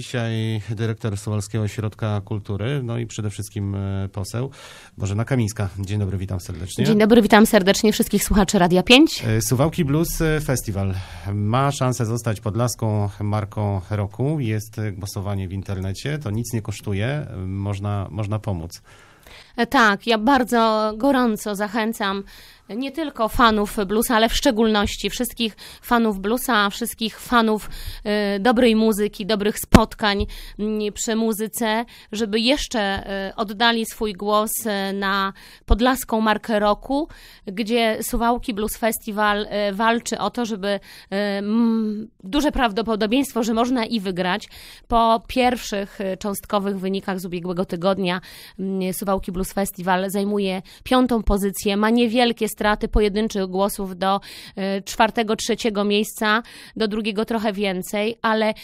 dzisiaj dyrektor Suwalskiego Ośrodka Kultury, no i przede wszystkim e, poseł Bożena Kamińska. Dzień dobry, witam serdecznie. Dzień dobry, witam serdecznie wszystkich słuchaczy Radia 5. E, Suwałki Blues e, Festival ma szansę zostać podlaską marką roku. Jest głosowanie w internecie, to nic nie kosztuje, można, można pomóc. E, tak, ja bardzo gorąco zachęcam nie tylko fanów bluesa, ale w szczególności wszystkich fanów bluesa, wszystkich fanów e, dobrej muzyki, dobrych spotkań przy muzyce, żeby jeszcze e, oddali swój głos na podlaską markę roku, gdzie Suwałki Blues Festival walczy o to, żeby duże prawdopodobieństwo, że można i wygrać. Po pierwszych cząstkowych wynikach z ubiegłego tygodnia Suwałki Suwałki Blues Festival zajmuje piątą pozycję, ma niewielkie straty pojedynczych głosów do y, czwartego, trzeciego miejsca, do drugiego trochę więcej, ale y,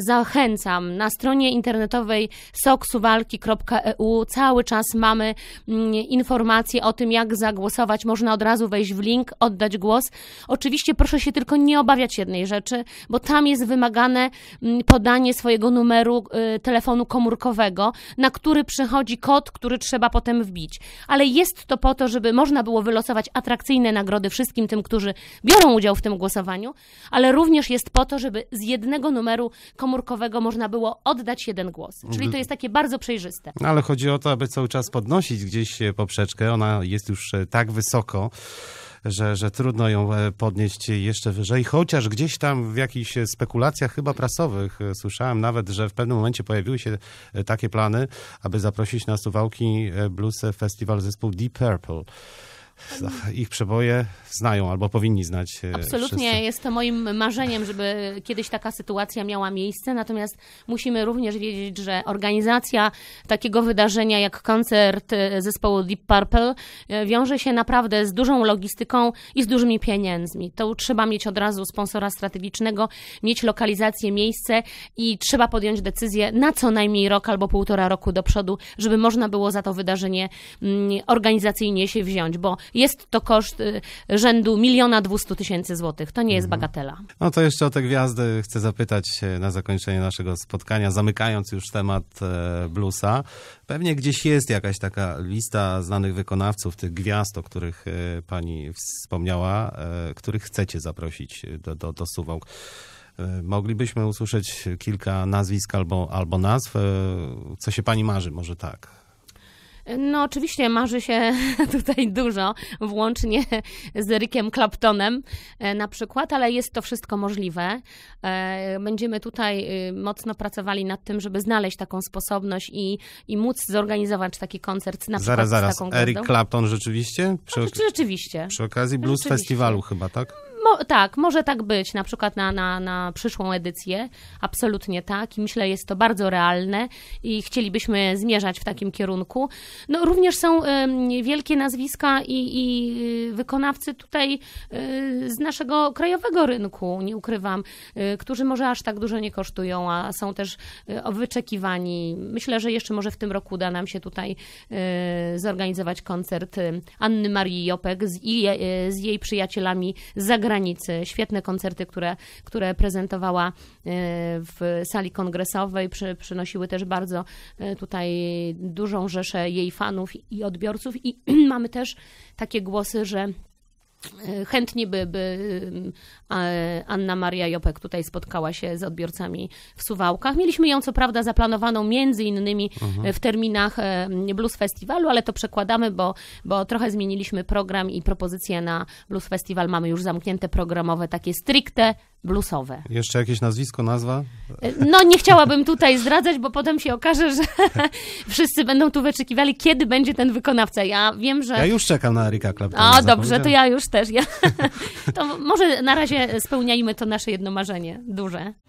zachęcam. Na stronie internetowej soksuwalki.eu cały czas mamy mm, informacje o tym, jak zagłosować. Można od razu wejść w link, oddać głos. Oczywiście proszę się tylko nie obawiać jednej rzeczy, bo tam jest wymagane mm, podanie swojego numeru y, telefonu komórkowego, na który przychodzi kod, który trzeba potem wbić. Ale jest to po to, żeby można było wylosować atrakcyjne nagrody wszystkim tym, którzy biorą udział w tym głosowaniu, ale również jest po to, żeby z jednego numeru komórkowego można było oddać jeden głos. Czyli to jest takie bardzo przejrzyste. No, ale chodzi o to, aby cały czas podnosić gdzieś e, poprzeczkę. Ona jest już e, tak wysoko że, że trudno ją e, podnieść jeszcze wyżej, chociaż gdzieś tam w jakichś spekulacjach chyba prasowych e, słyszałem nawet, że w pewnym momencie pojawiły się e, takie plany, aby zaprosić na Suwałki Blues Festival zespół Deep Purple ich przeboje znają albo powinni znać. E, Absolutnie wszyscy. jest to moim marzeniem, żeby kiedyś taka sytuacja miała miejsce, natomiast musimy również wiedzieć, że organizacja takiego wydarzenia jak koncert e, zespołu Deep Purple e, wiąże się naprawdę z dużą logistyką i z dużymi pieniędzmi. To trzeba mieć od razu sponsora strategicznego, mieć lokalizację, miejsce i trzeba podjąć decyzję na co najmniej rok albo półtora roku do przodu, żeby można było za to wydarzenie mm, organizacyjnie się wziąć, bo jest to koszt y, rzędu miliona dwustu tysięcy złotych. To nie jest mhm. bagatela. No to jeszcze o te gwiazdy chcę zapytać na zakończenie naszego spotkania, zamykając już temat e, bluesa. Pewnie gdzieś jest jakaś taka lista znanych wykonawców, tych gwiazd, o których e, pani wspomniała, e, których chcecie zaprosić do, do, do Suwałk. Moglibyśmy usłyszeć kilka nazwisk albo, albo nazw. Co się pani marzy, może tak? No oczywiście marzy się tutaj dużo, włącznie z Rickiem Claptonem e, na przykład, ale jest to wszystko możliwe. E, będziemy tutaj y, mocno pracowali nad tym, żeby znaleźć taką sposobność i, i móc zorganizować taki koncert na zaraz, przykład zaraz. z taką Zaraz, Eric Clapton rzeczywiście? Przy, znaczy, rzeczywiście. Przy okazji Blues Festiwalu chyba, tak? tak, może tak być, na przykład na, na, na przyszłą edycję. Absolutnie tak i myślę, jest to bardzo realne i chcielibyśmy zmierzać w takim kierunku. No również są y, wielkie nazwiska i, i y, wykonawcy tutaj y, z naszego krajowego rynku, nie ukrywam, y, którzy może aż tak dużo nie kosztują, a są też y, wyczekiwani. Myślę, że jeszcze może w tym roku uda nam się tutaj y, zorganizować koncert Anny Marii Jopek z, i, z jej przyjacielami z zagranicy świetne koncerty, które, które prezentowała e, w sali kongresowej, przy, przynosiły też bardzo e, tutaj dużą rzeszę jej fanów i odbiorców i mamy też takie głosy, że Chętnie by, by y, Anna Maria Jopek tutaj spotkała się z odbiorcami w Suwałkach. Mieliśmy ją co prawda zaplanowaną między innymi mhm. w terminach e, Blues Festiwalu, ale to przekładamy, bo, bo trochę zmieniliśmy program i propozycje na Blues Festiwal. Mamy już zamknięte programowe, takie stricte bluesowe. Jeszcze jakieś nazwisko, nazwa? No nie chciałabym tutaj zdradzać, bo potem się okaże, że wszyscy będą tu wyczekiwali, kiedy będzie ten wykonawca. Ja wiem, że... Ja już czekam na Erika Claptona. A dobrze, to ja już też. Ja... to może na razie spełniajmy to nasze jedno marzenie, duże.